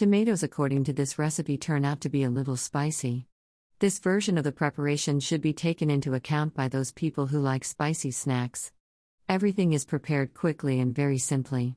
Tomatoes, according to this recipe, turn out to be a little spicy. This version of the preparation should be taken into account by those people who like spicy snacks. Everything is prepared quickly and very simply.